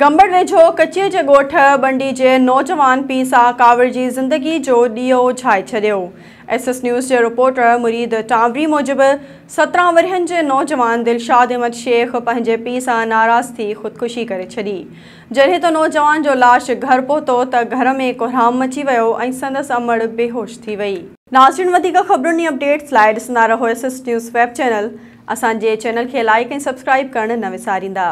गंबड़ वेझो कच्चे के ॻोठ बंडी के नौजवान पी सा कावड़ की ज़िंदगी जो छाए छो एस एस न्यूज़ के रिपोर्टर मुरीद टावरी मूजिब सत्रह वरह के नौजवान दिलशाद अहमद शेख पैं पी सां नाराज थी खुदकुशी कर छी जैसे तो नौजवान जो लाश घर पहुतो त घर में कोहराम मची वो संदस संदसि अमर बेहोश थी वही नाज़ियुनि वधीक ख़बरुनि अपडेट्स लाइ रहो S S news web channel असांजे चैनल खे लाइक ए सब्सक्राइब कर न विसारींदा